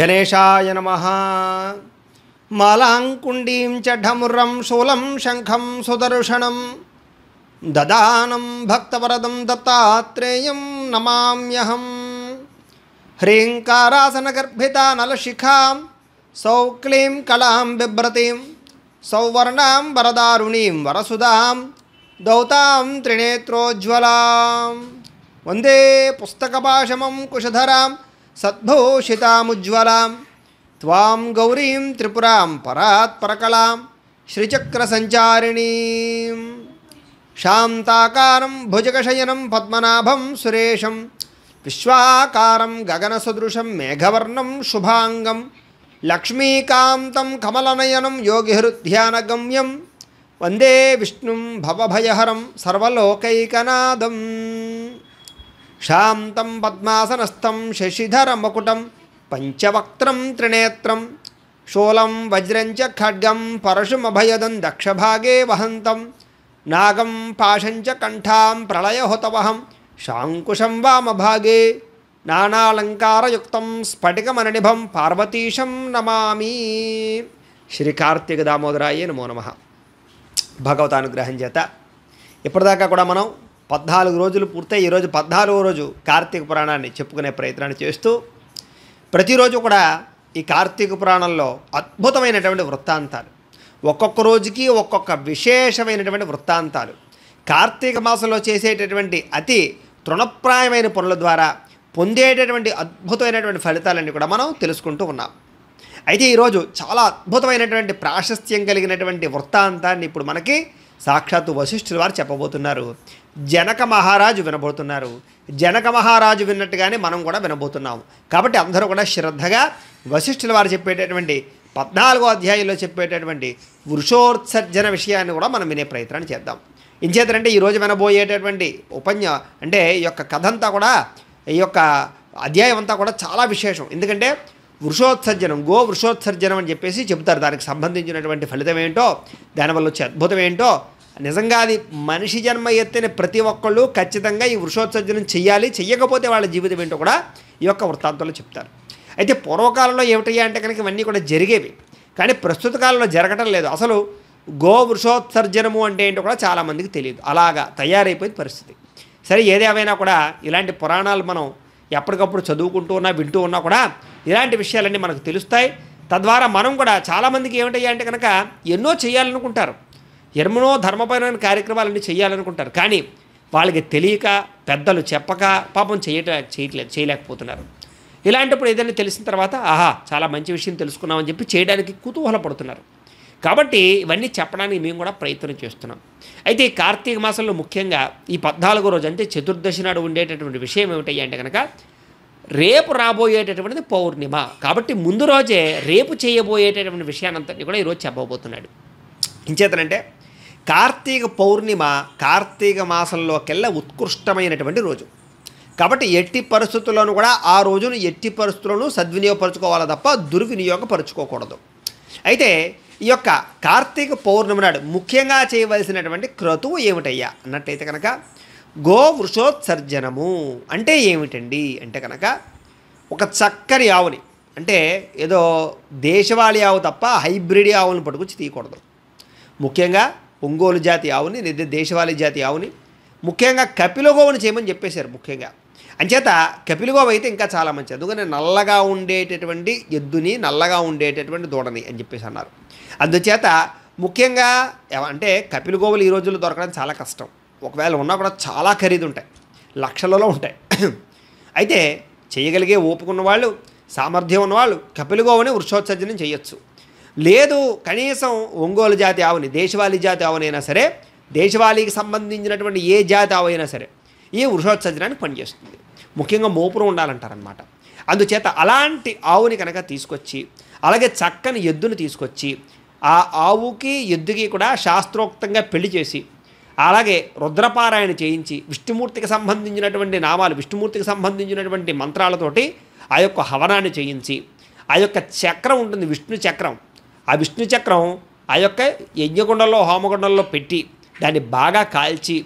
गणेशाय नमः मालाङ्कुण्डीं च ढमुर्रं शूलं शङ्खं सुदर्शनं ददानं भक्तवरदं दत्तात्रेयं नमाम्यहम् ह्रीङ्कारासनगर्भिता नलशिखां सौक्लीं कलां बिभ्रती सौवर्ण वरदारुणी वरसुदा दौतां वंदे वन्दे पुस्तकपाशमं कुशधरां सद्भूषितामुज्ज्वलां त्वां गौरीं त्रिपुरां परात्परकलां श्रीचक्रसञ्चारिणीं शान्ताकारं भुजगशयनं पद्मनाभं सुरेशं विश्वाकार गगनसदृशं मेघवर्णं शुभांगं लक्ष्मीका कमलनयन योगिहृध्यानगम्यं वन्दे विष्णुं भवभयहरं सर्वलोकैकनादम् శాంతం పద్మాసనస్థం శశిధర ముకుటం పంచవక్త్రం త్రినేత్రం శూలం వజ్రంచ ఖడ్గం పరశుమభయదం దక్షభాగే వహంతం నాగం పాశంచ కంఠాం ప్రళయహుతవహం శాంకుశం వామభాగే నానాలంకారయుక్తం స్ఫటికమనిభం పార్వతీశం నమామి శ్రీ కార్తీక దామోదరాయ నమో నమ భగవతానుగ్రహం చేత ఇప్పటిదాకా కూడా మనం పద్నాలుగు రోజులు పూర్తయి ఈరోజు పద్నాలుగో రోజు కార్తీక పురాణాన్ని చెప్పుకునే ప్రయత్నాన్ని చేస్తూ ప్రతిరోజు కూడా ఈ కార్తీక పురాణంలో అద్భుతమైనటువంటి వృత్తాంతాలు ఒక్కొక్క రోజుకి ఒక్కొక్క విశేషమైనటువంటి వృత్తాంతాలు కార్తీక మాసంలో చేసేటటువంటి అతి తృణప్రాయమైన పనుల ద్వారా పొందేటటువంటి అద్భుతమైనటువంటి ఫలితాలన్నీ కూడా మనం తెలుసుకుంటూ ఉన్నాం అయితే ఈరోజు చాలా అద్భుతమైనటువంటి ప్రాశస్త్యం కలిగినటువంటి వృత్తాంతాన్ని ఇప్పుడు మనకి సాక్షాత్తు వశిష్ఠుల వారు చెప్పబోతున్నారు జనక మహారాజు వినబోతున్నారు జనక మహారాజు విన్నట్టుగానే మనం కూడా వినబోతున్నాం కాబట్టి అందరూ కూడా శ్రద్ధగా వశిష్ఠుల వారు చెప్పేటటువంటి పద్నాలుగో అధ్యాయంలో చెప్పేటటువంటి వృషోత్సర్జన విషయాన్ని కూడా మనం వినే ప్రయత్నం చేద్దాం ఇంచేతంటే ఈరోజు వినబోయేటటువంటి ఉపన్య అంటే ఈ యొక్క కథ అంతా కూడా ఈ యొక్క అధ్యాయం అంతా కూడా చాలా విశేషం ఎందుకంటే వృషోత్సర్జనం గో వృషోత్సర్జనం అని చెప్పేసి చెబుతారు దానికి సంబంధించినటువంటి ఫలితం ఏంటో దానివల్ల వచ్చే అద్భుతం ఏంటో నిజంగా అది మనిషి జన్మ ఎత్తిన ప్రతి ఒక్కళ్ళు ఖచ్చితంగా ఈ వృషోత్సర్జనం చేయాలి చెయ్యకపోతే వాళ్ళ జీవితం ఏంటో కూడా ఈ యొక్క వృత్తాంతంలో చెప్తారు అయితే పూర్వకాలంలో ఏమిటయ్యా అంటే కనుక ఇవన్నీ కూడా జరిగేవి కానీ ప్రస్తుత కాలంలో జరగటం లేదు అసలు గో వృషోత్సర్జనము అంటే ఏంటో కూడా చాలామందికి తెలియదు అలాగా తయారైపోయిన పరిస్థితి సరే ఏదేమైనా కూడా ఇలాంటి పురాణాలు మనం ఎప్పటికప్పుడు చదువుకుంటూ ఉన్నా వింటూ ఉన్నా కూడా ఇలాంటి విషయాలన్నీ మనకు తెలుస్తాయి తద్వారా మనం కూడా చాలామందికి ఏమిటయ్యా అంటే కనుక ఎన్నో చేయాలనుకుంటారు ఎర్మనో ధర్మపరమైన కార్యక్రమాలన్నీ చేయాలనుకుంటారు కానీ వాళ్ళకి తెలియక పెద్దలు చెప్పక పాపం చేయట చేయట్లేదు చేయలేకపోతున్నారు ఇలాంటప్పుడు ఏదైనా తెలిసిన తర్వాత ఆహా చాలా మంచి విషయం తెలుసుకున్నామని చెప్పి చేయడానికి కుతూహలపడుతున్నారు కాబట్టి ఇవన్నీ చెప్పడానికి మేము కూడా ప్రయత్నం చేస్తున్నాం అయితే ఈ కార్తీక మాసంలో ముఖ్యంగా ఈ పద్నాలుగో రోజు అంటే చతుర్దశి నాడు ఉండేటటువంటి విషయం ఏమిటంటే కనుక రేపు రాబోయేటటువంటిది పౌర్ణిమ కాబట్టి ముందు రోజే రేపు చేయబోయేటటువంటి విషయానంతటిని కూడా ఈరోజు చెప్పబోతున్నాడు ఇంచేతనంటే కార్తీక పౌర్ణిమ కార్తీక మాసంలోకెల్లా ఉత్కృష్టమైనటువంటి రోజు కాబట్టి ఎట్టి పరిస్థితుల్లోనూ కూడా ఆ రోజును ఎట్టి పరిస్థితులను సద్వినియోగపరచుకోవాలి తప్ప దుర్వినియోగపరచుకోకూడదు అయితే ఈ యొక్క కార్తీక పౌర్ణమి నాడు ముఖ్యంగా చేయవలసినటువంటి క్రతువు ఏమిటయ్యా అన్నట్టయితే కనుక గో వృషోత్సర్జనము అంటే ఏమిటండి అంటే కనుక ఒక చక్కని ఆవుని అంటే ఏదో దేశవాళీ ఆవు తప్ప హైబ్రిడ్ ఆవులను పట్టుకొచ్చి తీయకూడదు ముఖ్యంగా ఒంగోలు జాతి ఆవుని లేదా దేశవాళీ జాతి ఆవుని ముఖ్యంగా కపిలగోవను చేయమని చెప్పేశారు ముఖ్యంగా అంచేత కపిలగోవ అయితే ఇంకా చాలా మంచిది అందుకని నల్లగా ఉండేటటువంటి ఎద్దుని నల్లగా ఉండేటటువంటి దూడని అని చెప్పేసి అన్నారు అందుచేత ముఖ్యంగా అంటే కపిలగోవులు ఈ రోజుల్లో దొరకడం చాలా కష్టం ఒకవేళ ఉన్నా కూడా చాలా ఖరీదు ఉంటాయి లక్షలలో ఉంటాయి అయితే చేయగలిగే ఓపుకున్న వాళ్ళు సామర్థ్యం ఉన్నవాళ్ళు కపిలగోవని వృక్షోత్సర్జనం చేయొచ్చు లేదు కనీసం ఒంగోలు జాతి ఆవుని దేశవాళీ జాతి ఆవునైనా సరే దేశవాళీకి సంబంధించినటువంటి ఏ జాతి ఆవు అయినా సరే ఈ వృషోత్సర్జనానికి పనిచేస్తుంది ముఖ్యంగా మోపురం ఉండాలంటారనమాట అందుచేత అలాంటి ఆవుని కనుక తీసుకొచ్చి అలాగే చక్కని ఎద్దును తీసుకొచ్చి ఆ ఆవుకి ఎద్దుకి కూడా శాస్త్రోక్తంగా పెళ్లి చేసి అలాగే రుద్రపారాయణ చేయించి విష్ణుమూర్తికి సంబంధించినటువంటి నామాలు విష్ణుమూర్తికి సంబంధించినటువంటి మంత్రాలతోటి ఆ యొక్క హవనాన్ని చేయించి ఆ యొక్క చక్రం ఉంటుంది విష్ణు చక్రం ఆ విష్ణు చక్రం ఆ యొక్క యజ్ఞగుండంలో హోమగుండంలో పెట్టి దాన్ని బాగా కాల్చి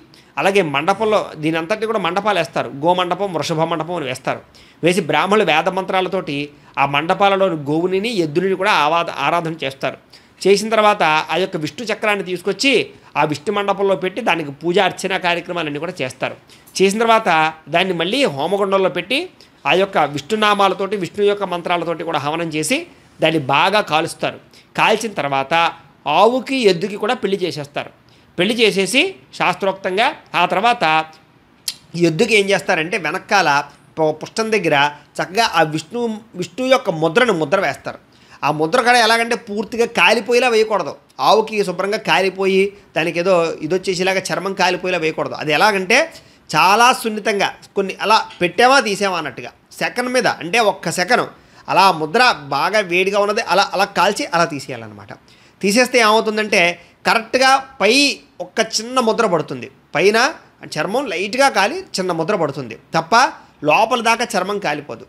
అలాగే మండపంలో దీని అంతటి కూడా మండపాలు వేస్తారు గోమండపం వృషభ మండపం అని వేస్తారు వేసి బ్రాహ్మణులు వేద మంత్రాలతోటి ఆ మండపాలలోని గోవుని ఎద్దుని కూడా ఆవాద ఆరాధన చేస్తారు చేసిన తర్వాత ఆ యొక్క విష్ణు చక్రాన్ని తీసుకొచ్చి ఆ విష్ణు మండపంలో పెట్టి దానికి పూజ అర్చన కార్యక్రమాలన్నీ కూడా చేస్తారు చేసిన తర్వాత దాన్ని మళ్ళీ హోమగుండంలో పెట్టి ఆ యొక్క విష్ణునామాలతోటి విష్ణు యొక్క మంత్రాలతోటి కూడా హవనం చేసి దాన్ని బాగా కాలుస్తారు కాల్చిన తర్వాత ఆవుకి ఎద్దుకి కూడా పెళ్లి చేసేస్తారు పెళ్లి చేసేసి శాస్త్రోక్తంగా ఆ తర్వాత ఎద్దుకి ఏం చేస్తారంటే వెనకాల పుష్టం దగ్గర చక్కగా ఆ విష్ణు విష్ణు యొక్క ముద్రను ముద్ర వేస్తారు ఆ ముద్ర కడ ఎలాగంటే పూర్తిగా కాలిపోయేలా వేయకూడదు ఆవుకి శుభ్రంగా కాలిపోయి దానికి ఏదో ఇదొచ్చేసేలాగా చర్మం కాలిపోయేలా వేయకూడదు అది ఎలాగంటే చాలా సున్నితంగా కొన్ని అలా పెట్టామా తీసేవా అన్నట్టుగా సెకండ్ మీద అంటే ఒక్క సెకండ్ అలా ముద్ర బాగా వేడిగా ఉన్నది అలా అలా కాల్చి అలా తీసేయాలన్నమాట తీసేస్తే ఏమవుతుందంటే కరెక్ట్గా పై ఒక్క చిన్న ముద్ర పడుతుంది పైన చర్మం లైట్గా కాలి చిన్న ముద్ర పడుతుంది తప్ప లోపల దాకా చర్మం కాలిపోదు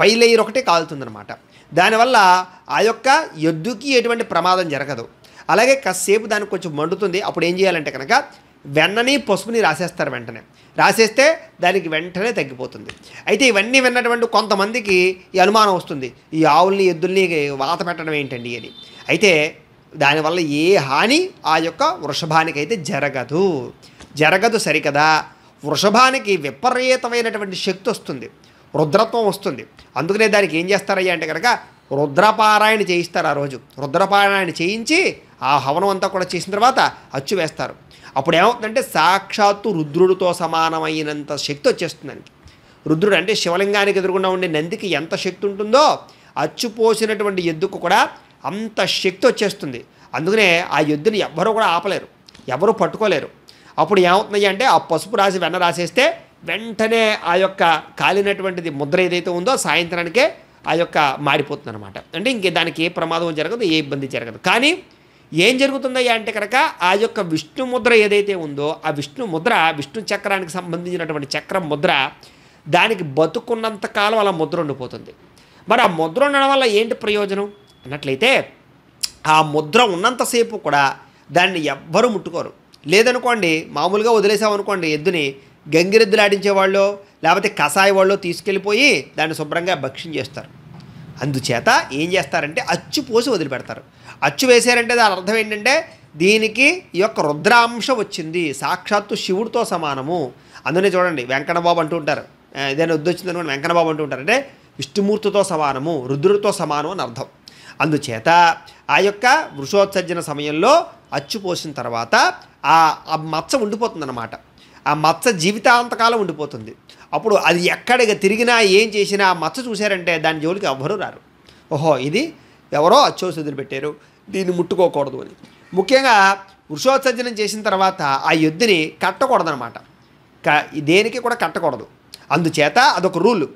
పై లేయర్ ఒకటే కాలుతుందనమాట దానివల్ల ఆ యొక్క ఎద్దుకి ఎటువంటి ప్రమాదం జరగదు అలాగే కాసేపు దానికి కొంచెం మండుతుంది అప్పుడు ఏం చేయాలంటే కనుక వెన్నని పసుపుని రాసేస్తారు వెంటనే రాసేస్తే దానికి వెంటనే తగ్గిపోతుంది అయితే ఇవన్నీ విన్నటువంటి కొంతమందికి ఈ అనుమానం వస్తుంది ఈ ఆవుల్ని ఎద్దుల్ని వాత పెట్టడం ఏంటండి అని అయితే దానివల్ల ఏ హాని ఆ యొక్క వృషభానికైతే జరగదు జరగదు సరికదా వృషభానికి విపరీతమైనటువంటి శక్తి వస్తుంది రుద్రత్వం వస్తుంది అందుకనే దానికి ఏం చేస్తారయ్యా అంటే కనుక రుద్రపారాయణ చేయిస్తారు ఆ రోజు రుద్రపారాయణ చేయించి ఆ హవనం అంతా కూడా చేసిన తర్వాత అచ్చు వేస్తారు అప్పుడు ఏమవుతుందంటే సాక్షాత్తు రుద్రుడితో సమానమైనంత శక్తి వచ్చేస్తుందండి రుద్రుడు అంటే శివలింగానికి ఎదురుగుండా ఉండే నందికి ఎంత శక్తి ఉంటుందో అచ్చుపోసినటువంటి ఎద్దుకు కూడా అంత శక్తి వచ్చేస్తుంది అందుకనే ఆ ఎద్దుని ఎవ్వరూ కూడా ఆపలేరు ఎవరు పట్టుకోలేరు అప్పుడు ఏమవుతున్నాయి అంటే ఆ పసుపు రాసి వెన్న రాసేస్తే వెంటనే ఆ యొక్క కాలినటువంటిది ముద్ర ఏదైతే ఉందో సాయంత్రానికే ఆ యొక్క మారిపోతుంది అనమాట అంటే ఇంకే దానికి ఏ ప్రమాదం జరగదు ఏ ఇబ్బంది జరగదు కానీ ఏం జరుగుతుందయ్యా అంటే కనుక ఆ యొక్క విష్ణు ముద్ర ఏదైతే ఉందో ఆ విష్ణు ముద్ర విష్ణు చక్రానికి సంబంధించినటువంటి చక్రం ముద్ర దానికి బతుకున్నంత కాలం అలా ముద్ర ఉండిపోతుంది మరి ఆ ముద్ర ఉండడం వల్ల ఏంటి ప్రయోజనం అన్నట్లయితే ఆ ముద్ర ఉన్నంతసేపు కూడా దాన్ని ఎవ్వరూ ముట్టుకోరు లేదనుకోండి మామూలుగా వదిలేసామనుకోండి ఎద్దుని గంగిరెద్దులాడించే వాళ్ళు లేకపోతే కషాయ వాళ్ళు తీసుకెళ్ళిపోయి దాన్ని శుభ్రంగా భక్ష్యం చేస్తారు అందుచేత ఏం చేస్తారంటే అచ్చు పోసి వదిలిపెడతారు అచ్చు వేశారంటే దాని అర్థం ఏంటంటే దీనికి ఈ యొక్క రుద్రాంశం వచ్చింది సాక్షాత్తు శివుడితో సమానము అందునే చూడండి వెంకటబాబు అంటూ ఉంటారు ఏదైనా వద్దొచ్చింది అనుకోండి వెంకటబాబు అంటూ ఉంటారు అంటే విష్ణుమూర్తితో సమానము రుద్రుడితో సమానం అని అర్థం అందుచేత ఆ యొక్క వృషోత్సర్జన సమయంలో అచ్చు పోసిన తర్వాత ఆ మచ్చ అన్నమాట ఆ మత్స జీవితాంతకాలం ఉండిపోతుంది అప్పుడు అది ఎక్కడికి తిరిగినా ఏం చేసినా మచ్చ చూశారంటే దాని జోలికి ఎవ్వరూ రారు ఓహో ఇది ఎవరో అచ్చోసుదులు పెట్టారు దీన్ని ముట్టుకోకూడదు అని ముఖ్యంగా వృషోత్సర్జనం చేసిన తర్వాత ఆ ఎద్దుని కట్టకూడదనమాట క దేనికి కూడా కట్టకూడదు అందుచేత అదొక రూల్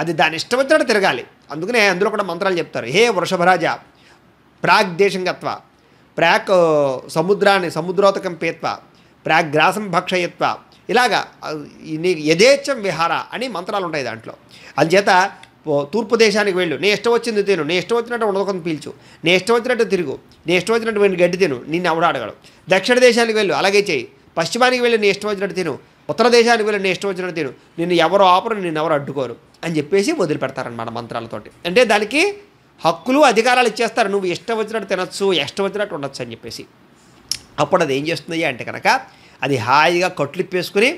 అది దాని ఇష్టం వచ్చినట్టు తిరగాలి అందుకనే అందులో కూడా మంత్రాలు చెప్తారు హే వృషభరాజ ప్రాగ్ దేశంగత్వ ప్రాక్ సముద్రాన్ని సముద్రోతకం పేత్వ గ్రాసం భక్షయత్వ ఇలాగా యథేచ్ఛం విహార అని మంత్రాలు ఉంటాయి దాంట్లో అందుచేత తూర్పు దేశానికి వెళ్ళు నీ ఇష్టం వచ్చింది తిను నీ ఇష్టం వచ్చినట్టు ఉండదొకని పీల్చు నీ ఇష్టం వచ్చినట్టు తిరుగు నీ ఇష్టం వచ్చినట్టు వెళ్ళి గడ్డి తిను నిన్ను ఎవడ అడగడు దక్షిణ దేశానికి వెళ్ళు అలాగే చేయి పశ్చిమానికి వెళ్ళి నీ ఇష్టం వచ్చినట్టు తిను ఉత్తర దేశానికి వెళ్ళి నీ ఇష్టం వచ్చినట్టు తిను నిన్ను ఎవరు ఆపరు నిన్ను ఎవరు అడ్డుకోరు అని చెప్పేసి వదిలిపెడతారనమాట మంత్రాలతోటి అంటే దానికి హక్కులు అధికారాలు ఇచ్చేస్తారు నువ్వు ఇష్టం వచ్చినట్టు తినచ్చు ఇష్టం వచ్చినట్టు ఉండొచ్చు అని చెప్పేసి అప్పుడు అది ఏం చేస్తుంది అంటే కనుక అది హాయిగా కట్లిప్పేసుకుని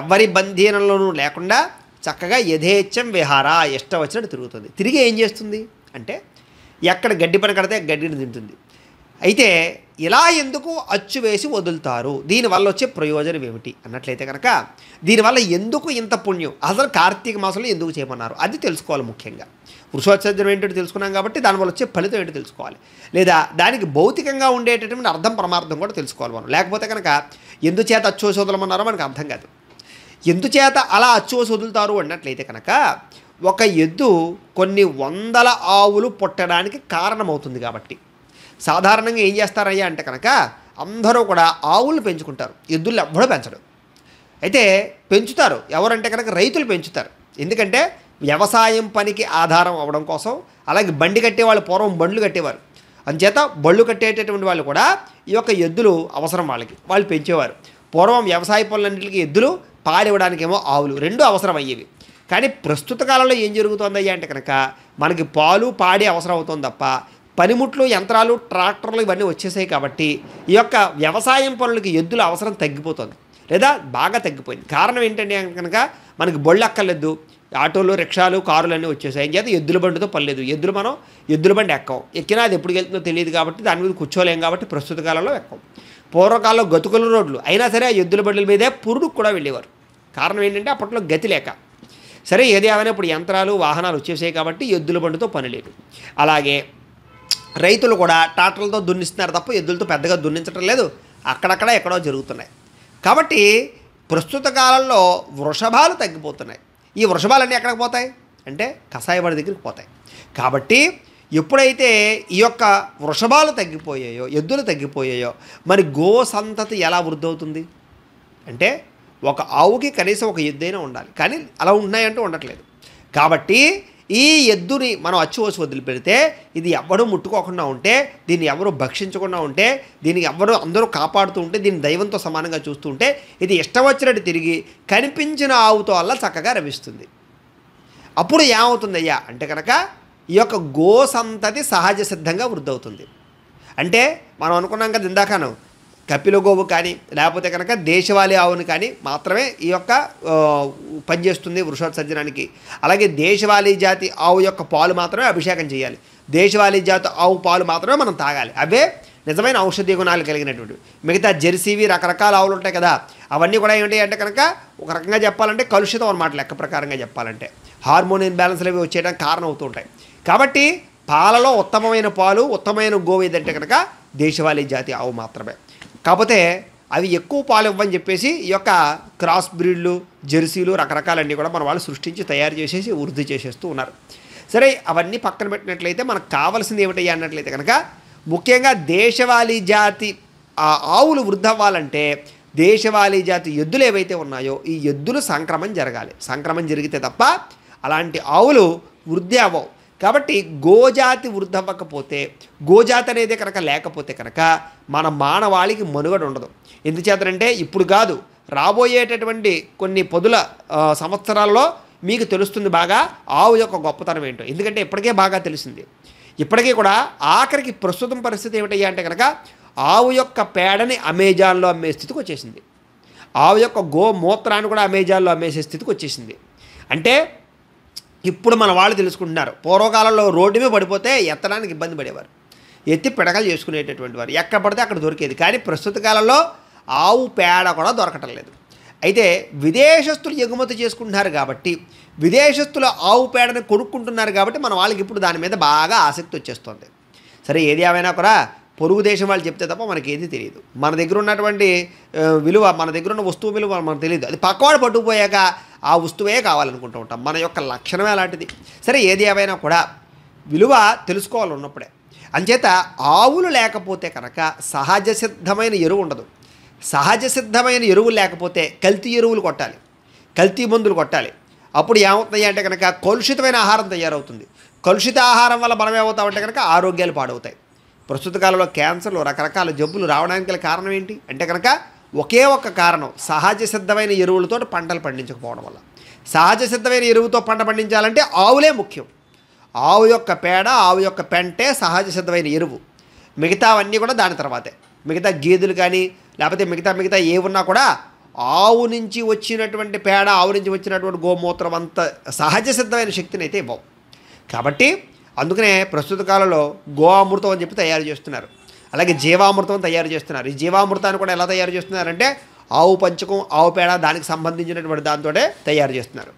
ఎవరి బంధీనంలోనూ లేకుండా చక్కగా యథేచ్ఛం విహార ఇష్టం వచ్చినట్టు తిరుగుతుంది తిరిగి ఏం చేస్తుంది అంటే ఎక్కడ గడ్డి పని కడితే గడ్డిని తింటుంది అయితే ఇలా ఎందుకు అచ్చు వేసి వదులుతారు దీనివల్ల వచ్చే ప్రయోజనం ఏమిటి అన్నట్లయితే కనుక దీనివల్ల ఎందుకు ఇంత పుణ్యం అసలు కార్తీక మాసంలో ఎందుకు చేయమన్నారు అది తెలుసుకోవాలి ముఖ్యంగా వృషోత్సర్జనం ఏంటో తెలుసుకున్నాం కాబట్టి దానివల్ల వచ్చే ఫలితం ఏంటో తెలుసుకోవాలి లేదా దానికి భౌతికంగా ఉండేటటువంటి అర్థం పరమార్థం కూడా తెలుసుకోవాలి మనం లేకపోతే కనుక ఎందుచేత అచ్చోశోదలం అన్నారో మనకు అర్థం కాదు ఎందుచేత అలా అచ్చోసి వదులుతారు అన్నట్లయితే కనుక ఒక ఎద్దు కొన్ని వందల ఆవులు పుట్టడానికి కారణమవుతుంది కాబట్టి సాధారణంగా ఏం చేస్తారయ్యా అంటే కనుక అందరూ కూడా ఆవులు పెంచుకుంటారు ఎద్దులు ఎవ్వడూ పెంచడం అయితే పెంచుతారు ఎవరంటే కనుక రైతులు పెంచుతారు ఎందుకంటే వ్యవసాయం పనికి ఆధారం అవ్వడం కోసం అలాగే బండి కట్టేవాళ్ళు పూర్వం బండ్లు కట్టేవారు అంచేత బళ్ళు కట్టేటటువంటి వాళ్ళు కూడా ఈ యొక్క ఎద్దులు అవసరం వాళ్ళకి వాళ్ళు పెంచేవారు పూర్వం వ్యవసాయ పనులన్నింటికి ఎద్దులు పాలివ్వడానికేమో ఆవులు రెండు అవసరం అయ్యేవి కానీ ప్రస్తుత కాలంలో ఏం జరుగుతుందయ్యా అంటే కనుక మనకి పాలు పాడి అవసరం అవుతుంది తప్ప పనిముట్లు యంత్రాలు ట్రాక్టర్లు ఇవన్నీ వచ్చేసాయి కాబట్టి ఈ యొక్క వ్యవసాయం పనులకి ఎద్దుల అవసరం తగ్గిపోతుంది లేదా బాగా తగ్గిపోయింది కారణం ఏంటంటే కనుక మనకి బొళ్ళు అక్కర్లేదు ఆటోలు రిక్షాలు అన్నీ వచ్చేసాయి చేత ఎద్దుల బండితో పర్లేదు ఎద్దులు మనం ఎద్దుల బండి ఎక్కం ఎక్కినా అది ఎప్పుడు వెళ్తుందో తెలియదు కాబట్టి దాని మీద కూర్చోలేం కాబట్టి ప్రస్తుత కాలంలో ఎక్కం పూర్వకాలంలో గతుకుల రోడ్లు అయినా సరే ఆ ఎద్దుల బండ్ల మీదే పురుడుకు కూడా వెళ్ళేవారు కారణం ఏంటంటే అప్పట్లో గతి లేక సరే ఏది ఏమైనా ఇప్పుడు యంత్రాలు వాహనాలు వచ్చేసాయి కాబట్టి ఎద్దుల బండితో పని లేదు అలాగే రైతులు కూడా ట్రాక్టర్లతో దున్నిస్తున్నారు తప్ప ఎద్దులతో పెద్దగా దున్నించడం లేదు అక్కడక్కడ ఎక్కడో జరుగుతున్నాయి కాబట్టి ప్రస్తుత కాలంలో వృషభాలు తగ్గిపోతున్నాయి ఈ వృషభాలన్నీ ఎక్కడికి పోతాయి అంటే కషాయవాడి దగ్గరికి పోతాయి కాబట్టి ఎప్పుడైతే ఈ యొక్క వృషభాలు తగ్గిపోయాయో ఎద్దులు తగ్గిపోయాయో మరి గో సంతతి ఎలా వృద్ధి అవుతుంది అంటే ఒక ఆవుకి కనీసం ఒక ఎద్దైనా ఉండాలి కానీ అలా ఉన్నాయంటూ ఉండట్లేదు కాబట్టి ఈ ఎద్దుని మనం అచ్చువసి వదిలిపెడితే ఇది ఎవరు ముట్టుకోకుండా ఉంటే దీన్ని ఎవరు భక్షించకుండా ఉంటే దీనికి ఎవరు అందరూ కాపాడుతూ ఉంటే దీన్ని దైవంతో సమానంగా చూస్తూ ఉంటే ఇది ఇష్టం వచ్చినట్టు తిరిగి కనిపించిన ఆవుతో అలా చక్కగా రవిస్తుంది అప్పుడు ఏమవుతుందయ్యా అంటే కనుక ఈ యొక్క గో సంతతి సహజ సిద్ధంగా వృద్ధవుతుంది అంటే మనం అనుకున్నాం కదా ఇందాకను కపిలగోవు కానీ లేకపోతే కనుక దేశవాళీ ఆవును కానీ మాత్రమే ఈ యొక్క పనిచేస్తుంది వృషోత్సర్జనానికి అలాగే దేశవాళీ జాతి ఆవు యొక్క పాలు మాత్రమే అభిషేకం చేయాలి దేశవాళీ జాతి ఆవు పాలు మాత్రమే మనం తాగాలి అవే నిజమైన ఔషధీయ గుణాలు కలిగినటువంటి మిగతా జెర్సీవి రకరకాల ఆవులు ఉంటాయి కదా అవన్నీ కూడా ఏమిటి అంటే కనుక ఒక రకంగా చెప్పాలంటే కలుషితం అనమాట లెక్క ప్రకారంగా చెప్పాలంటే హార్మోన్ ఇన్బ్యాలెన్స్లు అవి వచ్చేయడానికి కారణం అవుతుంటాయి కాబట్టి పాలలో ఉత్తమమైన పాలు ఉత్తమమైన గోవు ఏదంటే కనుక దేశవాళీ జాతి ఆవు మాత్రమే కాకపోతే అవి ఎక్కువ పాలు ఇవ్వని చెప్పేసి ఈ యొక్క క్రాస్ బ్రీడ్లు జెర్సీలు రకరకాలన్నీ కూడా మన వాళ్ళు సృష్టించి తయారు చేసేసి వృద్ధి చేసేస్తూ ఉన్నారు సరే అవన్నీ పక్కన పెట్టినట్లయితే మనకు కావాల్సింది ఏమిటయ్యా అన్నట్లయితే కనుక ముఖ్యంగా దేశవాళీ జాతి ఆ ఆవులు అవ్వాలంటే దేశవాళీ జాతి ఎద్దులు ఏవైతే ఉన్నాయో ఈ ఎద్దులు సంక్రమం జరగాలి సంక్రమం జరిగితే తప్ప అలాంటి ఆవులు వృద్ధి అవ్వవు కాబట్టి గోజాతి వృద్ధవ్వకపోతే గోజాతి అనేది కనుక లేకపోతే కనుక మన మానవాళికి మనుగడ ఉండదు ఎందుచేతనంటే ఇప్పుడు కాదు రాబోయేటటువంటి కొన్ని పదుల సంవత్సరాల్లో మీకు తెలుస్తుంది బాగా ఆవు యొక్క గొప్పతనం ఏంటో ఎందుకంటే ఇప్పటికే బాగా తెలిసింది ఇప్పటికీ కూడా ఆఖరికి ప్రస్తుతం పరిస్థితి ఏమిటయ్యా అంటే కనుక ఆవు యొక్క పేడని అమెజాన్లో అమ్మే స్థితికి వచ్చేసింది ఆవు యొక్క గోమూత్రాన్ని కూడా అమెజాన్లో అమ్మేసే స్థితికి వచ్చేసింది అంటే ఇప్పుడు మన వాళ్ళు తెలుసుకుంటున్నారు పూర్వకాలంలో రోడ్డు మీద పడిపోతే ఎత్తడానికి ఇబ్బంది పడేవారు ఎత్తి పిడకలు చేసుకునేటటువంటి వారు ఎక్కడ పడితే అక్కడ దొరికేది కానీ ప్రస్తుత కాలంలో ఆవు పేడ కూడా దొరకటం లేదు అయితే విదేశస్తులు ఎగుమతి చేసుకుంటున్నారు కాబట్టి విదేశస్తులు ఆవు పేడని కొనుక్కుంటున్నారు కాబట్టి మన వాళ్ళకి ఇప్పుడు దాని మీద బాగా ఆసక్తి వచ్చేస్తుంది సరే ఏది ఏమైనా కూడా పొరుగు దేశం వాళ్ళు చెప్తే తప్ప మనకి ఏది తెలియదు మన దగ్గర ఉన్నటువంటి విలువ మన దగ్గర ఉన్న వస్తువు విలువ మనకు తెలియదు అది పక్కవాడు పట్టుకుపోయాక ఆ వస్తువే కావాలనుకుంటూ ఉంటాం మన యొక్క లక్షణమే అలాంటిది సరే ఏది ఏమైనా కూడా విలువ తెలుసుకోవాలి ఉన్నప్పుడే అంచేత ఆవులు లేకపోతే కనుక సహజ సిద్ధమైన ఎరువు ఉండదు సహజ సిద్ధమైన ఎరువులు లేకపోతే కల్తీ ఎరువులు కొట్టాలి కల్తీ మందులు కొట్టాలి అప్పుడు ఏమవుతాయి అంటే కనుక కలుషితమైన ఆహారం తయారవుతుంది కలుషిత ఆహారం వల్ల మనం ఏమవుతామంటే కనుక ఆరోగ్యాలు పాడవుతాయి ప్రస్తుత కాలంలో క్యాన్సర్లు రకరకాల జబ్బులు రావడానికి కారణం ఏంటి అంటే కనుక ఒకే ఒక కారణం సహజ సిద్ధమైన ఎరువులతో పంటలు పండించకపోవడం వల్ల సహజ సిద్ధమైన ఎరువుతో పంట పండించాలంటే ఆవులే ముఖ్యం ఆవు యొక్క పేడ ఆవు యొక్క పెంటే సహజ సిద్ధమైన ఎరువు మిగతావన్నీ కూడా దాని తర్వాతే మిగతా గేదెలు కానీ లేకపోతే మిగతా మిగతా ఏ ఉన్నా కూడా ఆవు నుంచి వచ్చినటువంటి పేడ ఆవు నుంచి వచ్చినటువంటి గోమూత్రం అంత సహజ సిద్ధమైన శక్తిని అయితే ఇవ్వవు కాబట్టి అందుకనే ప్రస్తుత కాలంలో గో అమృతం అని చెప్పి తయారు చేస్తున్నారు అలాగే జీవామృతం తయారు చేస్తున్నారు ఈ జీవామృతాన్ని కూడా ఎలా తయారు చేస్తున్నారంటే ఆవు పంచకం ఆవు పేడ దానికి సంబంధించినటువంటి దాంతో తయారు చేస్తున్నారు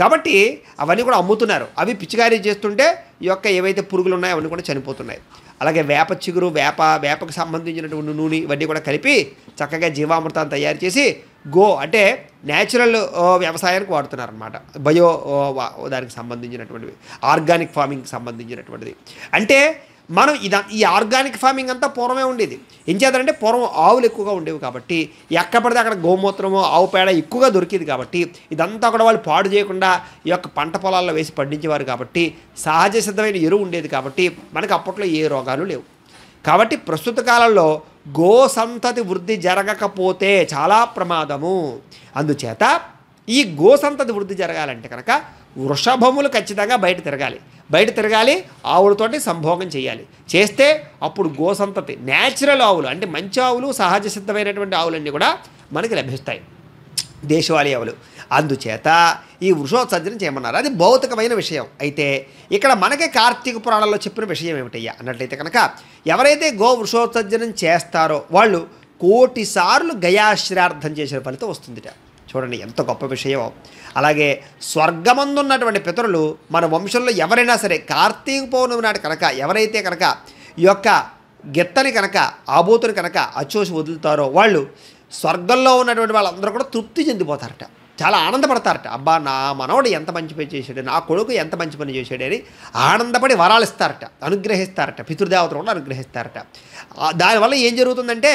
కాబట్టి అవన్నీ కూడా అమ్ముతున్నారు అవి పిచ్చికారీ చేస్తుంటే ఈ యొక్క ఏవైతే పురుగులు ఉన్నాయో అవన్నీ కూడా చనిపోతున్నాయి అలాగే వేప చిగురు వేప వేపకు సంబంధించినటువంటి నూనె ఇవన్నీ కూడా కలిపి చక్కగా జీవామృతాన్ని తయారు చేసి గో అంటే న్యాచురల్ వ్యవసాయానికి వాడుతున్నారు అనమాట బయో దానికి సంబంధించినటువంటివి ఆర్గానిక్ ఫార్మింగ్కి సంబంధించినటువంటిది అంటే మనం ఇదా ఈ ఆర్గానిక్ ఫార్మింగ్ అంతా పూర్వమే ఉండేది ఏం చేద్దారంటే పూర్వం ఆవులు ఎక్కువగా ఉండేవి కాబట్టి ఎక్కడ పడితే అక్కడ గోమూత్రము ఆవు పేడ ఎక్కువగా దొరికేది కాబట్టి ఇదంతా కూడా వాళ్ళు పాడు చేయకుండా ఈ యొక్క పంట పొలాల్లో వేసి పండించేవారు కాబట్టి సహజ సిద్ధమైన ఎరువు ఉండేది కాబట్టి మనకు అప్పట్లో ఏ రోగాలు లేవు కాబట్టి ప్రస్తుత కాలంలో గో సంతతి వృద్ధి జరగకపోతే చాలా ప్రమాదము అందుచేత ఈ గో సంతతి వృద్ధి జరగాలంటే కనుక వృషభములు ఖచ్చితంగా బయట తిరగాలి బయట తిరగాలి ఆవులతోటి సంభోగం చేయాలి చేస్తే అప్పుడు గోసంతతి న్యాచురల్ ఆవులు అంటే మంచి ఆవులు సహజ సిద్ధమైనటువంటి ఆవులన్నీ కూడా మనకి లభిస్తాయి దేశవాళీ ఆవులు అందుచేత ఈ వృషోత్సర్జనం చేయమన్నారు అది భౌతికమైన విషయం అయితే ఇక్కడ మనకి కార్తీక పురాణాల్లో చెప్పిన విషయం ఏమిటయ్యా అన్నట్లయితే కనుక ఎవరైతే గో వృషోత్సర్జనం చేస్తారో వాళ్ళు కోటిసార్లు గయాశ్రార్థం చేసిన ఫలితం వస్తుందిట చూడండి ఎంత గొప్ప విషయం అలాగే స్వర్గమందున్నటువంటి పితరులు మన వంశంలో ఎవరైనా సరే కార్తీక పౌర్ణమి నాటి కనుక ఎవరైతే కనుక ఈ యొక్క గిత్తని కనుక ఆబూతుని కనుక అచ్చోసి వదులుతారో వాళ్ళు స్వర్గంలో ఉన్నటువంటి వాళ్ళందరూ కూడా తృప్తి చెందిపోతారట చాలా ఆనందపడతారట అబ్బా నా మనవడు ఎంత మంచి పని చేశాడు నా కొడుకు ఎంత మంచి పని చేశాడు అని ఆనందపడి వరాలు ఇస్తారట అనుగ్రహిస్తారట పితృదేవతలు కూడా అనుగ్రహిస్తారట దానివల్ల ఏం జరుగుతుందంటే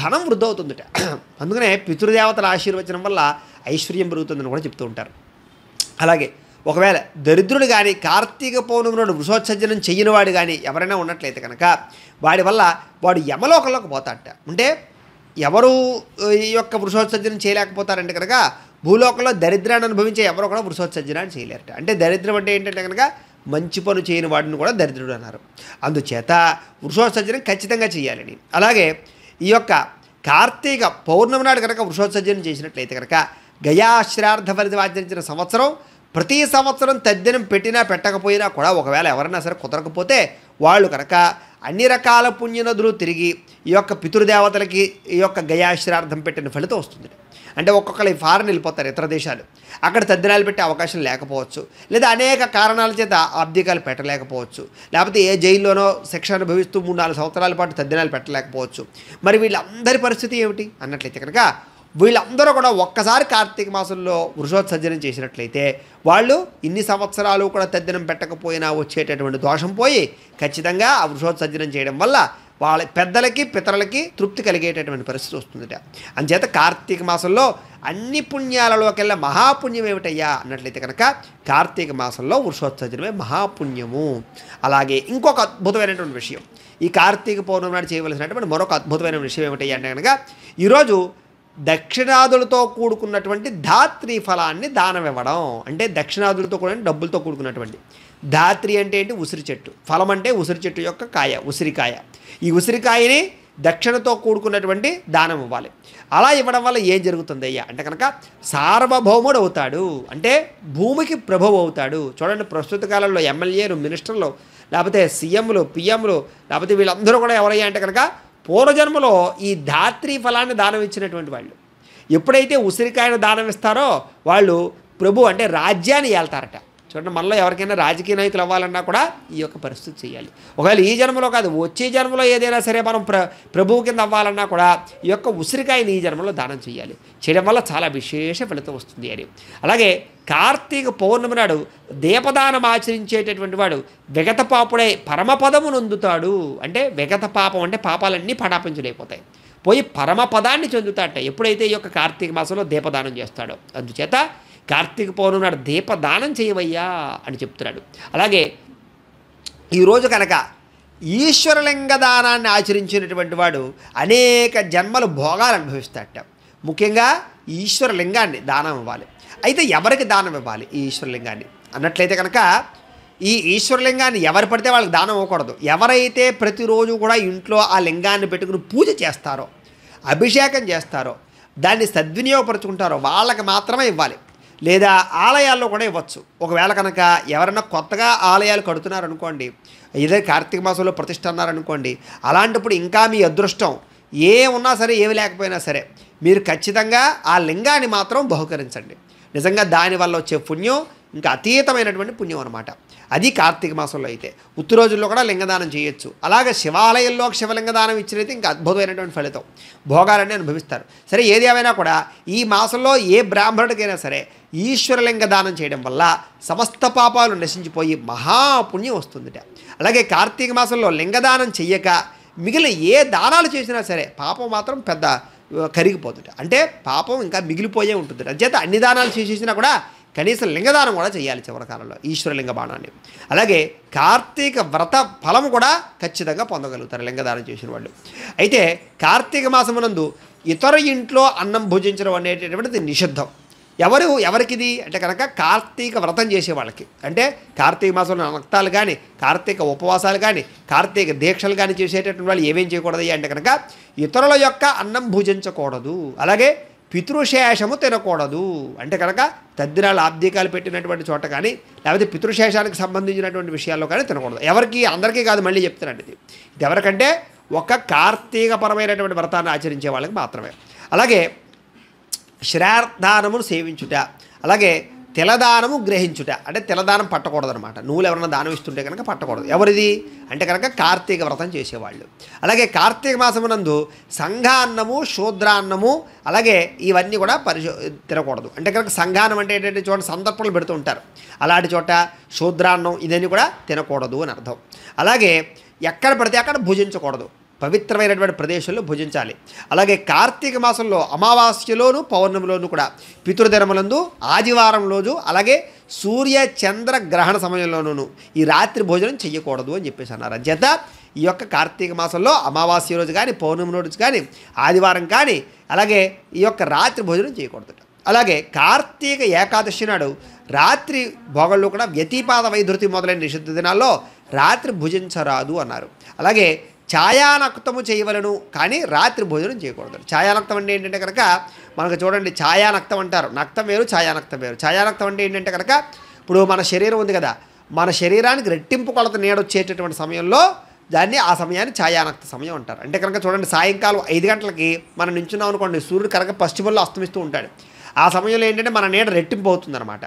ధనం వృద్ధి అవుతుందట అందుకనే పితృదేవతల ఆశీర్వచనం వల్ల ఐశ్వర్యం పెరుగుతుందని కూడా చెప్తూ ఉంటారు అలాగే ఒకవేళ దరిద్రుడు కానీ కార్తీక పౌర్ణమి వృషోత్సర్జనం చేయనివాడు వాడు కానీ ఎవరైనా ఉన్నట్లయితే కనుక వాడి వల్ల వాడు యమలోకంలోకి పోతాడట అంటే ఎవరు ఈ యొక్క వృషోత్సర్జనం చేయలేకపోతారంటే కనుక భూలోకంలో దరిద్రాన్ని అనుభవించే ఎవరో కూడా వృషోత్సర్జనాన్ని చేయలేరట అంటే దరిద్రం అంటే ఏంటంటే కనుక మంచి పనులు చేయని వాడిని కూడా దరిద్రుడు అన్నారు అందుచేత వృషోత్సర్జనం ఖచ్చితంగా చేయాలని అలాగే ఈ యొక్క కార్తీక పౌర్ణమి నాడు కనుక వృషోత్సర్జనం చేసినట్లయితే కనుక గయాశ్రార్థ ఫలితం ఆచరించిన సంవత్సరం ప్రతి సంవత్సరం తద్దినం పెట్టినా పెట్టకపోయినా కూడా ఒకవేళ ఎవరైనా సరే కుదరకపోతే వాళ్ళు కనుక అన్ని రకాల పుణ్యనదులు తిరిగి ఈ యొక్క పితృదేవతలకి ఈ యొక్క గయాశ్రార్థం పెట్టిన ఫలితం వస్తుంది అంటే ఒక్కొక్కరు ఫారెన్ వెళ్ళిపోతారు ఇతర దేశాలు అక్కడ తద్దినాలు పెట్టే అవకాశం లేకపోవచ్చు లేదా అనేక కారణాల చేత అబ్దికాలు పెట్టలేకపోవచ్చు లేకపోతే ఏ జైల్లోనో శిక్ష అనుభవిస్తూ మూడు నాలుగు సంవత్సరాల పాటు తద్దినాలు పెట్టలేకపోవచ్చు మరి వీళ్ళందరి పరిస్థితి ఏమిటి అన్నట్లయితే కనుక వీళ్ళందరూ కూడా ఒక్కసారి కార్తీక మాసంలో వృషోత్సర్జనం చేసినట్లయితే వాళ్ళు ఇన్ని సంవత్సరాలు కూడా తద్దినం పెట్టకపోయినా వచ్చేటటువంటి దోషం పోయి ఖచ్చితంగా ఆ వృషోత్సర్జనం చేయడం వల్ల వాళ్ళ పెద్దలకి పితరులకి తృప్తి కలిగేటటువంటి పరిస్థితి వస్తుందట అంచేత కార్తీక మాసంలో అన్ని పుణ్యాలలోకెల్లా మహాపుణ్యం ఏమిటయ్యా అన్నట్లయితే కనుక కార్తీక మాసంలో వృషోత్సర్జనమే మహాపుణ్యము అలాగే ఇంకొక అద్భుతమైనటువంటి విషయం ఈ కార్తీక పౌర్ణమి నాడు చేయవలసినటువంటి మరొక అద్భుతమైన విషయం ఏమిటయ్యా అంటే కనుక ఈరోజు దక్షిణాదులతో కూడుకున్నటువంటి ధాత్రి ఫలాన్ని దానం ఇవ్వడం అంటే దక్షిణాదులతో కూడా డబ్బులతో కూడుకున్నటువంటి ధాత్రి అంటే ఏంటి ఉసిరి చెట్టు ఫలం అంటే ఉసిరి చెట్టు యొక్క కాయ ఉసిరికాయ ఈ ఉసిరికాయని దక్షిణతో కూడుకున్నటువంటి దానం ఇవ్వాలి అలా ఇవ్వడం వల్ల ఏం జరుగుతుంది అయ్యా అంటే కనుక సార్వభౌముడు అవుతాడు అంటే భూమికి ప్రభువు అవుతాడు చూడండి ప్రస్తుత కాలంలో ఎమ్మెల్యేలు మినిస్టర్లు లేకపోతే సీఎంలు పిఎంలు లేకపోతే వీళ్ళందరూ కూడా ఎవరయ్యా అంటే కనుక పూర్వజన్మలో ఈ ధాత్రి ఫలాన్ని దానం ఇచ్చినటువంటి వాళ్ళు ఎప్పుడైతే ఉసిరికాయను దానం ఇస్తారో వాళ్ళు ప్రభు అంటే రాజ్యాన్ని ఏళ్తారట చూడండి మనలో ఎవరికైనా రాజకీయ నాయకులు అవ్వాలన్నా కూడా ఈ యొక్క పరిస్థితి చేయాలి ఒకవేళ ఈ జన్మలో కాదు వచ్చే జన్మలో ఏదైనా సరే మనం ప్ర ప్రభువు కింద అవ్వాలన్నా కూడా ఈ యొక్క ఉసిరికాయని ఈ జన్మలో దానం చేయాలి చేయడం వల్ల చాలా విశేష ఫలితం వస్తుంది అని అలాగే కార్తీక పౌర్ణమి నాడు దీపదానం ఆచరించేటటువంటి వాడు విగత పాపుడై పరమపదము నొందుతాడు అంటే విగత పాపం అంటే పాపాలన్నీ పటాపంచులైపోతాయి పోయి పరమపదాన్ని చెందుతాడట ఎప్పుడైతే ఈ యొక్క కార్తీక మాసంలో దీపదానం చేస్తాడో అందుచేత కార్తీక పౌర్ణమి నాడు దీపదానం చేయవయ్యా అని చెప్తున్నాడు అలాగే ఈరోజు కనుక ఈశ్వరలింగ దానాన్ని ఆచరించినటువంటి వాడు అనేక జన్మలు భోగాలు అనుభవిస్తాడట ముఖ్యంగా ఈశ్వరలింగాన్ని దానం ఇవ్వాలి అయితే ఎవరికి దానం ఇవ్వాలి ఈ ఈశ్వరలింగాన్ని అన్నట్లయితే కనుక ఈ ఈశ్వరలింగాన్ని ఎవరు పడితే వాళ్ళకి దానం ఇవ్వకూడదు ఎవరైతే ప్రతిరోజు కూడా ఇంట్లో ఆ లింగాన్ని పెట్టుకుని పూజ చేస్తారో అభిషేకం చేస్తారో దాన్ని సద్వినియోగపరుచుకుంటారో వాళ్ళకి మాత్రమే ఇవ్వాలి లేదా ఆలయాల్లో కూడా ఇవ్వచ్చు ఒకవేళ కనుక ఎవరైనా కొత్తగా ఆలయాలు కడుతున్నారనుకోండి ఇదే కార్తీక మాసంలో ప్రతిష్ట అన్నారనుకోండి అలాంటప్పుడు ఇంకా మీ అదృష్టం ఏ ఉన్నా సరే ఏమి లేకపోయినా సరే మీరు ఖచ్చితంగా ఆ లింగాన్ని మాత్రం బహుకరించండి నిజంగా దానివల్ల వచ్చే పుణ్యం ఇంకా అతీతమైనటువంటి పుణ్యం అనమాట అది కార్తీక మాసంలో అయితే ఉత్తు రోజుల్లో కూడా లింగదానం చేయొచ్చు అలాగే శివాలయంలో శివలింగదానం ఇచ్చినైతే ఇంకా అద్భుతమైనటువంటి ఫలితం భోగాలన్నీ అనుభవిస్తారు సరే ఏది ఏమైనా కూడా ఈ మాసంలో ఏ బ్రాహ్మణుడికైనా సరే ఈశ్వరలింగ దానం చేయడం వల్ల సమస్త పాపాలు నశించిపోయి మహాపుణ్యం వస్తుందిట అలాగే కార్తీక మాసంలో లింగదానం చెయ్యక మిగిలిన ఏ దానాలు చేసినా సరే పాపం మాత్రం పెద్ద కరిగిపోతుంట అంటే పాపం ఇంకా మిగిలిపోయే ఉంటుంది అంచేత అన్ని దానాలు చేసేసినా కూడా కనీసం లింగదానం కూడా చేయాలి చివరి కాలంలో ఈశ్వరలింగ బాణాన్ని అలాగే కార్తీక వ్రత ఫలము కూడా ఖచ్చితంగా పొందగలుగుతారు లింగదానం చేసిన వాళ్ళు అయితే కార్తీక మాసమునందు ఇతర ఇంట్లో అన్నం భుజించడం అనేటటువంటిది నిషిద్ధం ఎవరు ఎవరికిది అంటే కనుక కార్తీక వ్రతం చేసే వాళ్ళకి అంటే కార్తీక మాసంలో నక్తాలు కానీ కార్తీక ఉపవాసాలు కానీ కార్తీక దీక్షలు కానీ చేసేటటువంటి వాళ్ళు ఏమేం చేయకూడదు అంటే కనుక ఇతరుల యొక్క అన్నం భుజించకూడదు అలాగే పితృశేషము తినకూడదు అంటే కనుక తద్దినాలు ఆబ్దికాలు పెట్టినటువంటి చోట కానీ లేకపోతే పితృశేషానికి సంబంధించినటువంటి విషయాల్లో కానీ తినకూడదు ఎవరికి అందరికీ కాదు మళ్ళీ చెప్తున్నాను ఇది ఇది ఎవరికంటే ఒక కార్తీకపరమైనటువంటి వ్రతాన్ని ఆచరించే వాళ్ళకి మాత్రమే అలాగే శ్రార్థానమును సేవించుట అలాగే తిలదానము గ్రహించుట అంటే తిలదానం పట్టకూడదనమాట నువ్వులు ఎవరైనా దానం ఇస్తుంటే కనుక పట్టకూడదు ఎవరిది అంటే కనుక కార్తీక వ్రతం చేసేవాళ్ళు అలాగే కార్తీక మాసమునందు సంఘాన్నము శూద్రాన్నము అలాగే ఇవన్నీ కూడా పరిశో తినకూడదు అంటే కనుక సంఘానం అంటే ఏంటంటే చూడండి సందర్భాలు పెడుతూ ఉంటారు అలాంటి చోట శూద్రాన్నం ఇదన్నీ కూడా తినకూడదు అని అర్థం అలాగే ఎక్కడ పడితే అక్కడ భుజించకూడదు పవిత్రమైనటువంటి ప్రదేశంలో భుజించాలి అలాగే కార్తీక మాసంలో అమావాస్యలోను పౌర్ణమిలోను కూడా పితృదినములందు ఆదివారం రోజు అలాగే సూర్య చంద్ర గ్రహణ సమయంలోనూ ఈ రాత్రి భోజనం చేయకూడదు అని చెప్పేసి అన్నారు అంచేత ఈ యొక్క కార్తీక మాసంలో అమావాస్య రోజు కానీ పౌర్ణమి రోజు కానీ ఆదివారం కానీ అలాగే ఈ యొక్క రాత్రి భోజనం చేయకూడదు అలాగే కార్తీక ఏకాదశి నాడు రాత్రి భోగంలో కూడా వ్యతిపాద వైధృతి మొదలైన నిషిద్ధ దినాల్లో రాత్రి భుజించరాదు అన్నారు అలాగే ఛాయానక్తము చేయవలను కానీ రాత్రి భోజనం చేయకూడదు ఛాయానక్తం అంటే ఏంటంటే కనుక మనకు చూడండి ఛాయానక్తం అంటారు నక్తం వేరు ఛాయానక్తం వేరు ఛాయానక్తం అంటే ఏంటంటే కనుక ఇప్పుడు మన శరీరం ఉంది కదా మన శరీరానికి రెట్టింపు కొలత నీడొచ్చేటటువంటి సమయంలో దాన్ని ఆ సమయాన్ని ఛాయానక్త సమయం అంటారు అంటే కనుక చూడండి సాయంకాలం ఐదు గంటలకి మనం నించున్నాం అనుకోండి సూర్యుడు కనుక పశ్చిమంలో అస్తమిస్తూ ఉంటాడు ఆ సమయంలో ఏంటంటే మన నీడ రెట్టింపు అవుతుందన్నమాట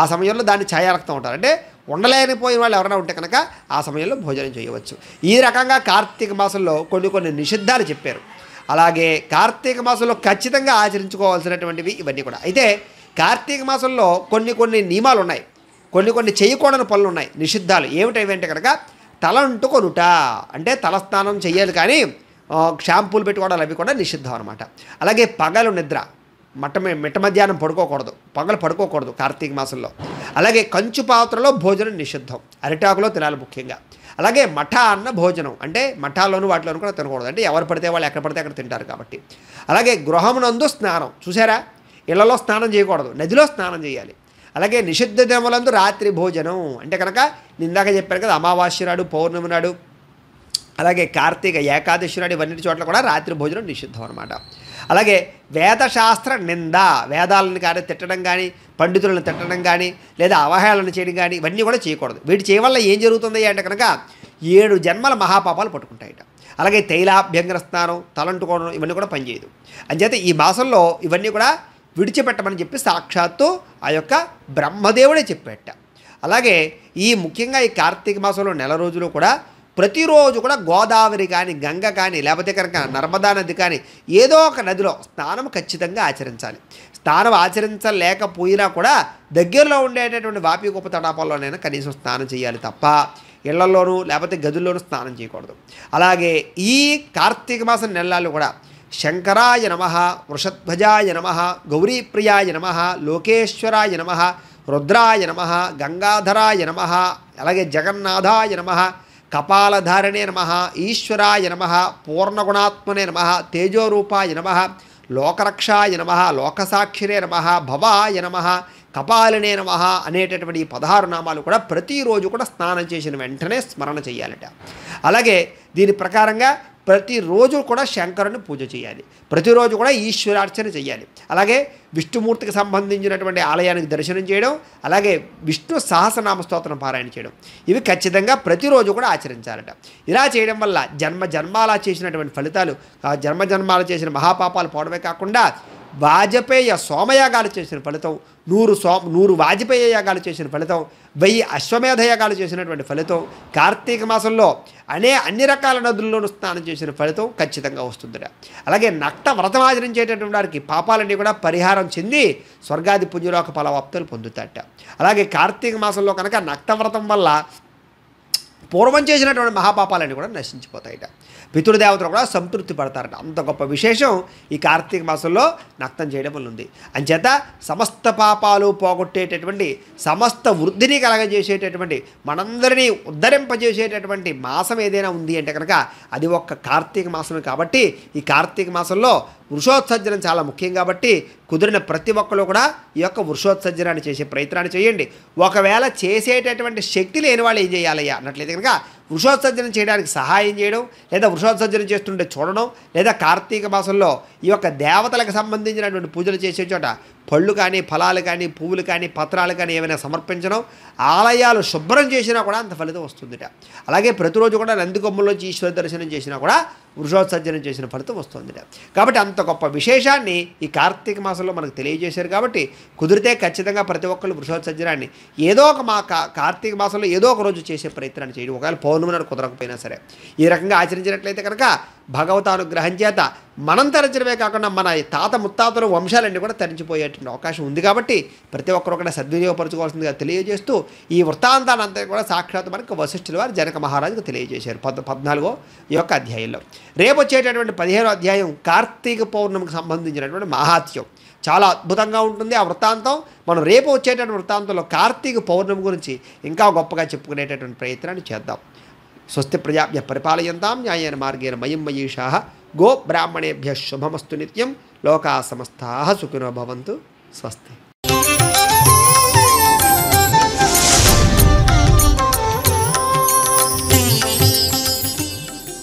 ఆ సమయంలో దాన్ని ఛాయానక్తం ఉంటారు అంటే పోయిన వాళ్ళు ఎవరైనా ఉంటే కనుక ఆ సమయంలో భోజనం చేయవచ్చు ఈ రకంగా కార్తీక మాసంలో కొన్ని కొన్ని నిషిద్ధాలు చెప్పారు అలాగే కార్తీక మాసంలో ఖచ్చితంగా ఆచరించుకోవాల్సినటువంటివి ఇవన్నీ కూడా అయితే కార్తీక మాసంలో కొన్ని కొన్ని నియమాలు ఉన్నాయి కొన్ని కొన్ని చేయకూడని పనులు ఉన్నాయి నిషిద్ధాలు ఏమిటంటే కనుక తల అంటుకొనుట అంటే తలస్నానం చేయాలి కానీ షాంపూలు పెట్టుకోవడం అవి కూడా నిషిద్ధం అనమాట అలాగే పగలు నిద్ర మట్ట మిట్ట మధ్యాహ్నం పడుకోకూడదు పగలు పడుకోకూడదు కార్తీక మాసంలో అలాగే కంచు పాత్రలో భోజనం నిషిద్ధం అరిటాకులో తినాలి ముఖ్యంగా అలాగే మఠ అన్న భోజనం అంటే మఠాల్లోనూ వాటిలోనూ కూడా తినకూడదు అంటే ఎవరు పడితే వాళ్ళు ఎక్కడ పడితే అక్కడ తింటారు కాబట్టి అలాగే గృహమునందు స్నానం చూసారా ఇళ్లలో స్నానం చేయకూడదు నదిలో స్నానం చేయాలి అలాగే నిషిద్ధ దినములందు రాత్రి భోజనం అంటే కనుక నిందాక చెప్పారు కదా అమావాస్య నాడు పౌర్ణమి నాడు అలాగే కార్తీక ఏకాదశి నాడు ఇవన్నీ చోట్ల కూడా రాత్రి భోజనం నిషిద్ధం అనమాట అలాగే వేదశాస్త్ర నింద వేదాలను కానీ తిట్టడం కానీ పండితులను తిట్టడం కానీ లేదా అవహేళన చేయడం కానీ ఇవన్నీ కూడా చేయకూడదు వీటి చేయవల్ల ఏం జరుగుతుంది అంటే కనుక ఏడు జన్మల మహాపాపాలు పట్టుకుంటాయట అలాగే తైలాభ్యంగర స్నానం తలంటుకోవడం ఇవన్నీ కూడా పనిచేయదు అంచేత ఈ మాసంలో ఇవన్నీ కూడా విడిచిపెట్టమని చెప్పి సాక్షాత్తు ఆ యొక్క బ్రహ్మదేవుడే చెప్పేట అలాగే ఈ ముఖ్యంగా ఈ కార్తీక మాసంలో నెల రోజులు కూడా ప్రతిరోజు కూడా గోదావరి కానీ గంగ కానీ లేకపోతే కనుక నర్మదా నది కానీ ఏదో ఒక నదిలో స్నానం ఖచ్చితంగా ఆచరించాలి స్నానం ఆచరించలేకపోయినా కూడా దగ్గరలో ఉండేటటువంటి వాపి గొప్ప తడాపాల్లోనైనా కనీసం స్నానం చేయాలి తప్ప ఇళ్లలోనూ లేకపోతే గదుల్లోనూ స్నానం చేయకూడదు అలాగే ఈ కార్తీక మాసం నెలలు కూడా శంకరాయ నమ వృషధ్వజాయ నమ గౌరీప్రియాయ నమ లోకేశ్వరాయ నమ రుద్రాయ నమ గంగాధరాయ నమ అలాగే జగన్నాథాయ నమ కపాలధారిణే నమ ఈశ్వరాయ నమ పూర్ణగుణాత్మనే నమ తేజోరూపాయ నమ లోకరక్షాయ నమ లోకసాక్షిరే నమ భవాయ నమ కపాలనే నమ అనేటటువంటి పదహారు నామాలు కూడా ప్రతిరోజు కూడా స్నానం చేసిన వెంటనే స్మరణ చేయాలట అలాగే దీని ప్రకారంగా ప్రతిరోజు కూడా శంకరుని పూజ చేయాలి ప్రతిరోజు కూడా ఈశ్వరార్చన చేయాలి అలాగే విష్ణుమూర్తికి సంబంధించినటువంటి ఆలయానికి దర్శనం చేయడం అలాగే విష్ణు సహస్రనామ స్తోత్రం పారాయణ చేయడం ఇవి ఖచ్చితంగా ప్రతిరోజు కూడా ఆచరించాలట ఇలా చేయడం వల్ల జన్మ జన్మాల చేసినటువంటి ఫలితాలు జన్మ జన్మాల చేసిన మహాపాపాలు పోవడమే కాకుండా వాజపేయ సోమయాగాలు చేసిన ఫలితం నూరు సో నూరు వాజపేయ యాగాలు చేసిన ఫలితం వెయ్యి అశ్వమేధ యాగాలు చేసినటువంటి ఫలితం కార్తీక మాసంలో అనే అన్ని రకాల నదుల్లోనూ స్నానం చేసిన ఫలితం ఖచ్చితంగా వస్తుందిట అలాగే నక్త వ్రతం ఆచరించేటటువంటి వారికి పాపాలన్నీ కూడా పరిహారం చెంది స్వర్గాది పుణ్యలోక ఫలవాప్తులు పొందుతాట అలాగే కార్తీక మాసంలో కనుక నక్త వ్రతం వల్ల పూర్వం చేసినటువంటి మహాపాపాలన్నీ కూడా నశించిపోతాయిట పితృదేవతలు కూడా సంతృప్తి పడతారట అంత గొప్ప విశేషం ఈ కార్తీక మాసంలో నక్తం చేయడం వల్ల ఉంది అంచేత సమస్త పాపాలు పోగొట్టేటటువంటి సమస్త వృద్ధిని కలగజేసేటటువంటి మనందరినీ ఉద్ధరింపజేసేటటువంటి మాసం ఏదైనా ఉంది అంటే కనుక అది ఒక్క కార్తీక మాసమే కాబట్టి ఈ కార్తీక మాసంలో వృషోత్సర్జనం చాలా ముఖ్యం కాబట్టి కుదిరిన ప్రతి ఒక్కరు కూడా ఈ యొక్క వృషోత్సర్జనాన్ని చేసే ప్రయత్నాన్ని చేయండి ఒకవేళ చేసేటటువంటి శక్తి లేని వాళ్ళు ఏం చేయాలయ్యా అన్నట్లయితే కనుక వృషోత్సర్జనం చేయడానికి సహాయం చేయడం లేదా వృషోత్సర్జనం చేస్తుంటే చూడడం లేదా కార్తీక మాసంలో ఈ యొక్క దేవతలకు సంబంధించినటువంటి పూజలు చేసే చోట పళ్ళు కానీ ఫలాలు కానీ పువ్వులు కానీ పత్రాలు కానీ ఏమైనా సమర్పించడం ఆలయాలు శుభ్రం చేసినా కూడా అంత ఫలితం వస్తుందిట అలాగే ప్రతిరోజు కూడా నందికొమ్మలోంచి ఈశ్వర దర్శనం చేసినా కూడా వృషోత్సర్జనం చేసిన ఫలితం వస్తుందిట కాబట్టి అంత గొప్ప విశేషాన్ని ఈ కార్తీక మాసంలో మనకు తెలియజేశారు కాబట్టి కుదిరితే ఖచ్చితంగా ప్రతి ఒక్కరు వృషోత్సర్జనాన్ని ఏదో ఒక మా కార్తీక మాసంలో ఏదో ఒక రోజు చేసే ప్రయత్నాన్ని చేయడం ఒకవేళ పౌర్ణమి కుదరకపోయినా సరే ఈ రకంగా ఆచరించినట్లయితే కనుక భగవతానుగ్రహం చేత మనం తరించడమే కాకుండా మన తాత ముత్తాతలు వంశాలన్నీ కూడా తరించిపోయేటువంటి అవకాశం ఉంది కాబట్టి ప్రతి ఒక్కరు కూడా సద్వినియోగపరచుకోవాల్సిందిగా తెలియజేస్తూ ఈ వృత్తాంతాలంతా కూడా సాక్షాత్ మనకు వశిష్ఠుల వారు జనక మహారాజుకు తెలియజేశారు పద్ పద్నాలుగో ఈ యొక్క అధ్యాయంలో రేపు వచ్చేటటువంటి పదిహేనో అధ్యాయం కార్తీక పౌర్ణమికి సంబంధించినటువంటి మహాత్యం చాలా అద్భుతంగా ఉంటుంది ఆ వృత్తాంతం మనం రేపు వచ్చేటటువంటి వృత్తాంతంలో కార్తీక పౌర్ణమి గురించి ఇంకా గొప్పగా చెప్పుకునేటటువంటి ప్రయత్నాన్ని చేద్దాం స్వస్తి ప్రజాభ్య పరిపాలయంతాం న్యాయన మార్గేణ మయం మయీషా గో బ్రాహ్మణేభ్య శుభమస్తు నిత్యం లోకా సమస్తా సుఖినో భవంతు స్వస్తి